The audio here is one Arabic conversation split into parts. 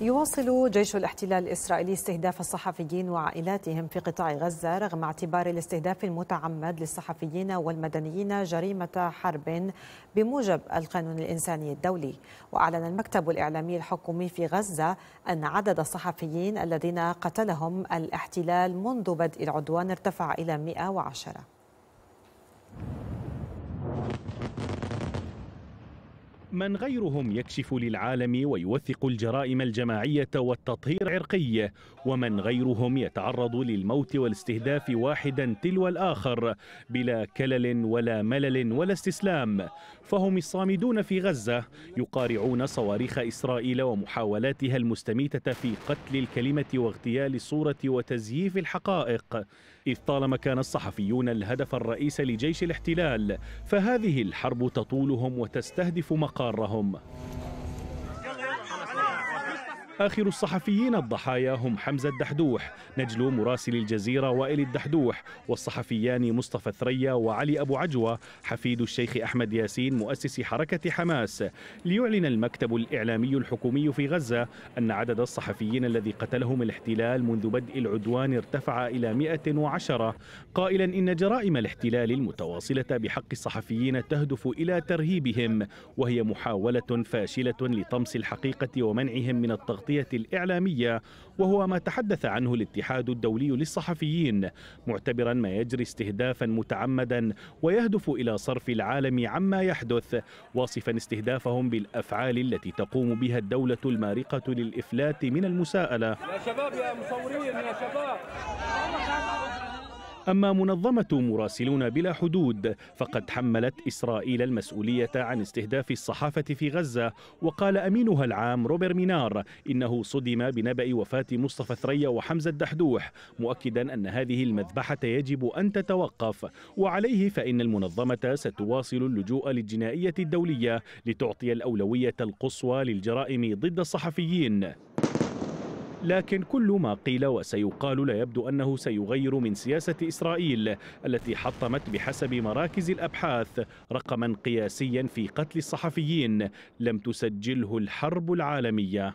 يواصل جيش الاحتلال الإسرائيلي استهداف الصحفيين وعائلاتهم في قطاع غزة رغم اعتبار الاستهداف المتعمد للصحفيين والمدنيين جريمة حرب بموجب القانون الإنساني الدولي وأعلن المكتب الإعلامي الحكومي في غزة أن عدد الصحفيين الذين قتلهم الاحتلال منذ بدء العدوان ارتفع إلى 110 من غيرهم يكشف للعالم ويوثق الجرائم الجماعية والتطهير العرقي ومن غيرهم يتعرض للموت والاستهداف واحدا تلو الآخر بلا كلل ولا ملل ولا استسلام فهم الصامدون في غزة يقارعون صواريخ إسرائيل ومحاولاتها المستميتة في قتل الكلمة واغتيال الصورة وتزييف الحقائق إذ طالما كان الصحفيون الهدف الرئيس لجيش الاحتلال فهذه الحرب تطولهم وتستهدف مقارهم آخر الصحفيين الضحايا هم حمزة الدحدوح نجل مراسل الجزيرة وائل الدحدوح والصحفيان مصطفى ثريا وعلي أبو عجوة حفيد الشيخ أحمد ياسين مؤسس حركة حماس ليعلن المكتب الإعلامي الحكومي في غزة أن عدد الصحفيين الذي قتلهم الاحتلال منذ بدء العدوان ارتفع إلى 110 قائلا إن جرائم الاحتلال المتواصلة بحق الصحفيين تهدف إلى ترهيبهم وهي محاولة فاشلة لطمس الحقيقة ومنعهم من التغطية التغطية الإعلامية وهو ما تحدث عنه الاتحاد الدولي للصحفيين معتبرا ما يجري استهدافا متعمدا ويهدف إلى صرف العالم عما يحدث واصفا استهدافهم بالأفعال التي تقوم بها الدولة المارقة للإفلات من المساءلة يا شباب يا مصورين يا شباب أما منظمة مراسلون بلا حدود فقد حملت إسرائيل المسؤولية عن استهداف الصحافة في غزة وقال أمينها العام روبر مينار إنه صدم بنبأ وفاة مصطفى ثريا وحمزة الدحدوح مؤكدا أن هذه المذبحة يجب أن تتوقف وعليه فإن المنظمة ستواصل اللجوء للجنائية الدولية لتعطي الأولوية القصوى للجرائم ضد الصحفيين لكن كل ما قيل وسيقال لا يبدو أنه سيغير من سياسة إسرائيل التي حطمت بحسب مراكز الأبحاث رقما قياسيا في قتل الصحفيين لم تسجله الحرب العالمية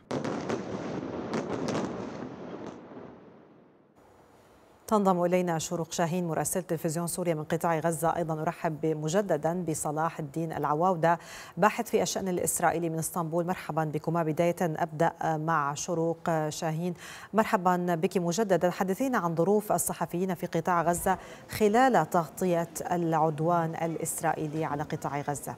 تنضم إلينا شروق شاهين مراسل تلفزيون سوريا من قطاع غزة أيضا أرحب مجددا بصلاح الدين العواودة باحث في الشأن الإسرائيلي من اسطنبول مرحبا بكما بداية أبدأ مع شروق شاهين مرحبا بك مجددا حدثينا عن ظروف الصحفيين في قطاع غزة خلال تغطية العدوان الإسرائيلي على قطاع غزة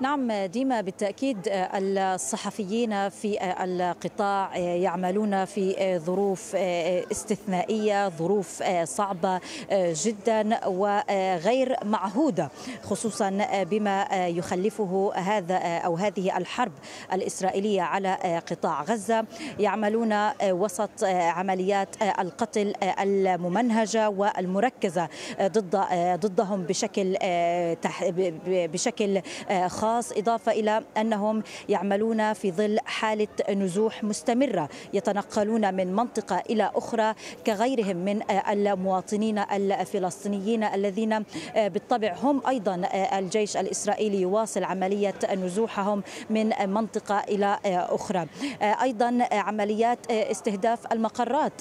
نعم ديما بالتأكيد آه، الصحفيين في آه، القطاع آه، يعملون في ظروف استثنائية ظروف صعبة جدا وغير معهودة خصوصا بما يخلفه هذا أو هذه الحرب الإسرائيلية على قطاع غزة يعملون وسط عمليات القتل الممنهجة والمركزة ضد ضدهم بشكل بشكل خاص الأشخاص إضافة إلى أنهم يعملون في ظل حالة نزوح مستمرة يتنقلون من منطقة إلى أخرى كغيرهم من آه، المواطنين الفلسطينيين الذين آه، بالطبع هم أيضا آه، الجيش الإسرائيلي يواصل عملية نزوحهم من منطقة إلى أخرى أيضا عمليات استهداف المقرات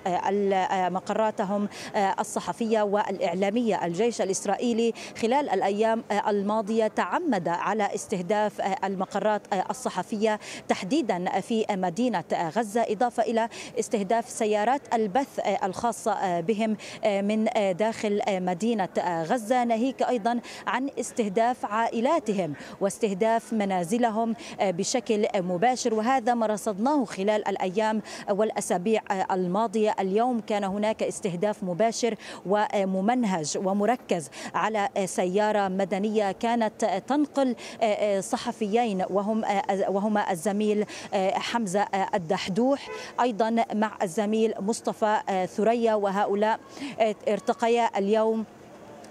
مقراتهم الصحفية والإعلامية الجيش الإسرائيلي خلال الأيام الماضية تعمد على استهداف استهداف المقرات الصحفية تحديدا في مدينة غزة إضافة إلى استهداف سيارات البث الخاصة بهم من داخل مدينة غزة ناهيك أيضا عن استهداف عائلاتهم واستهداف منازلهم بشكل مباشر وهذا ما رصدناه خلال الأيام والأسابيع الماضية اليوم كان هناك استهداف مباشر وممنهج ومركز على سيارة مدنية كانت تنقل صحفيين وهم وهما الزميل آه، حمزه آه، الدحدوح ايضا مع الزميل مصطفى آه، ثريا وهؤلاء ارتقيا اليوم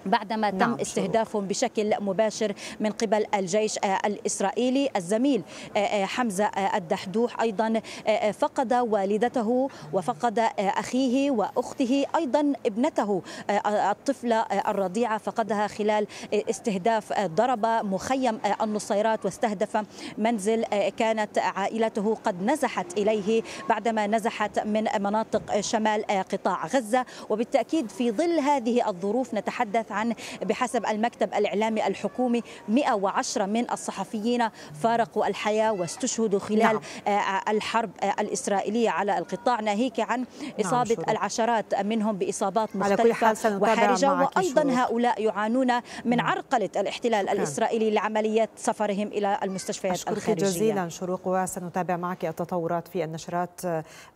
بعدما تم نعم استهدافهم بشكل مباشر من قبل الجيش آه، الإسرائيلي الزميل آه، آه، حمزة الدحدوح أيضا فقد والدته وفقد أخيه وأخته أيضا ابنته الطفلة الرضيعة فقدها خلال استهداف ضرب مخيم النصيرات واستهدف منزل كانت عائلته قد نزحت إليه بعدما نزحت من مناطق شمال قطاع غزة وبالتأكيد في ظل هذه الظروف نتحدث عن بحسب المكتب الإعلامي الحكومي 110 من الصحفيين فارقوا الحياة واستشهدوا خلال نعم. آه، الحرب الإسرائيلية على القطاع ناهيك عن نعم، إصابة نعم العشرات منهم بإصابات مختلفة وحرجة وأيضا هؤلاء يعانون من نعم. عرقلة الاحتلال شكرا. الإسرائيلي لعمليات سفرهم إلى المستشفيات أشكرك الخارجية جزيلا شروق وسنتابع معك التطورات في النشرات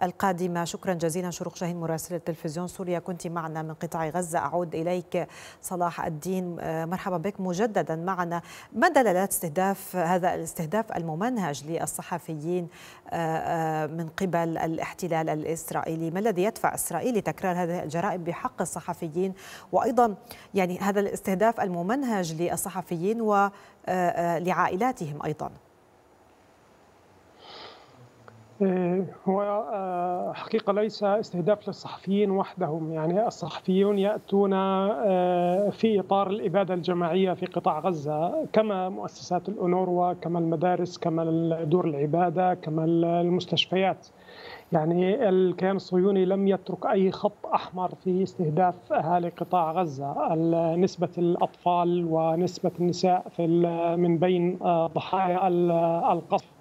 القادمة شكرا جزيلا شروق شاهين مراسلة التلفزيون سوريا كنت معنا من قطاع غزة أعود إليك صلاح الدين آه، مرحبا بك مجددا معنا ما دلالات استهداف هذا الاستهداف الممنهج للصحفيين آه، آه، من قبل الاحتلال الإسرائيلي ما الذي يدفع إسرائيل لتكرار هذه الجرائم بحق الصحفيين وأيضا يعني هذا الاستهداف الممنهج للصحفيين ولعائلاتهم أيضا آه، هو آه، حقيقة ليس استهداف للصحفيين وحدهم يعني الصحفيون يأتون آه، في إطار الإبادة الجماعية في قطاع غزة كما مؤسسات الأونروا كما المدارس كما دور العبادة كما المستشفيات يعني الكيان الصهيوني لم يترك أي خط أحمر في استهداف أهالي قطاع غزة نسبة الأطفال ونسبة النساء في من بين ضحايا القصف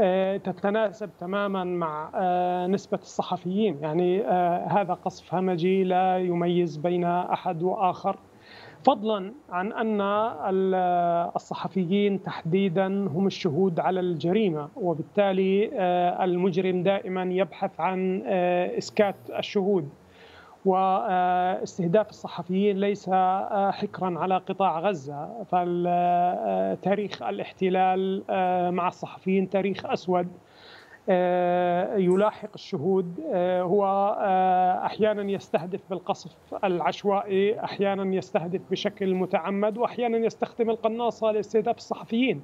آه، تتناسب تماما مع آه، نسبة الصحفيين يعني آه، هذا قصف همجي لا يميز بين أحد وآخر فضلا عن أن الصحفيين تحديدا هم الشهود على الجريمة وبالتالي المجرم دائما يبحث عن إسكات الشهود واستهداف الصحفيين ليس آه، حكرا على قطاع غزة فتاريخ آه، الاحتلال آه، مع الصحفيين تاريخ أسود آه، يلاحق الشهود آه، هو آه، احيانا يستهدف بالقصف العشوائي احيانا يستهدف بشكل متعمد واحيانا يستخدم القناصه لاستهداف الصحفيين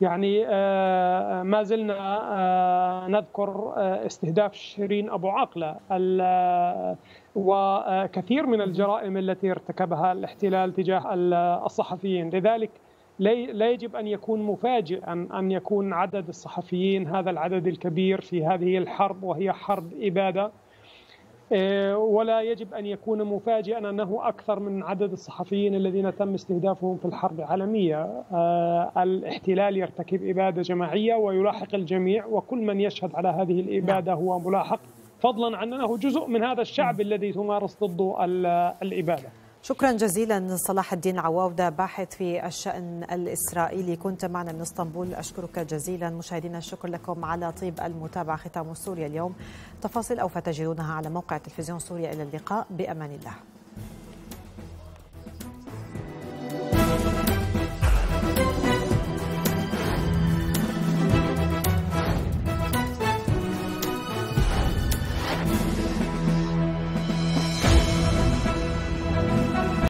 يعني ما زلنا نذكر استهداف شيرين ابو عاقله وكثير من الجرائم التي ارتكبها الاحتلال تجاه الصحفيين لذلك لا يجب ان يكون مفاجئ ان ان يكون عدد الصحفيين هذا العدد الكبير في هذه الحرب وهي حرب اباده آه، ولا يجب ان يكون مفاجئا انه اكثر من عدد الصحفيين الذين تم استهدافهم في الحرب العالميه آه، الاحتلال يرتكب اباده جماعيه ويلاحق الجميع وكل من يشهد على هذه الاباده هو ملاحق فضلا عن انه جزء من هذا الشعب نعم. الذي تمارس ضده الاباده شكرا جزيلا صلاح الدين عواودة باحث في الشأن الإسرائيلي كنت معنا من اسطنبول أشكرك جزيلا مشاهدينا الشكر لكم على طيب المتابعة ختام سوريا اليوم تفاصيل او تجدونها على موقع تلفزيون سوريا إلى اللقاء بأمان الله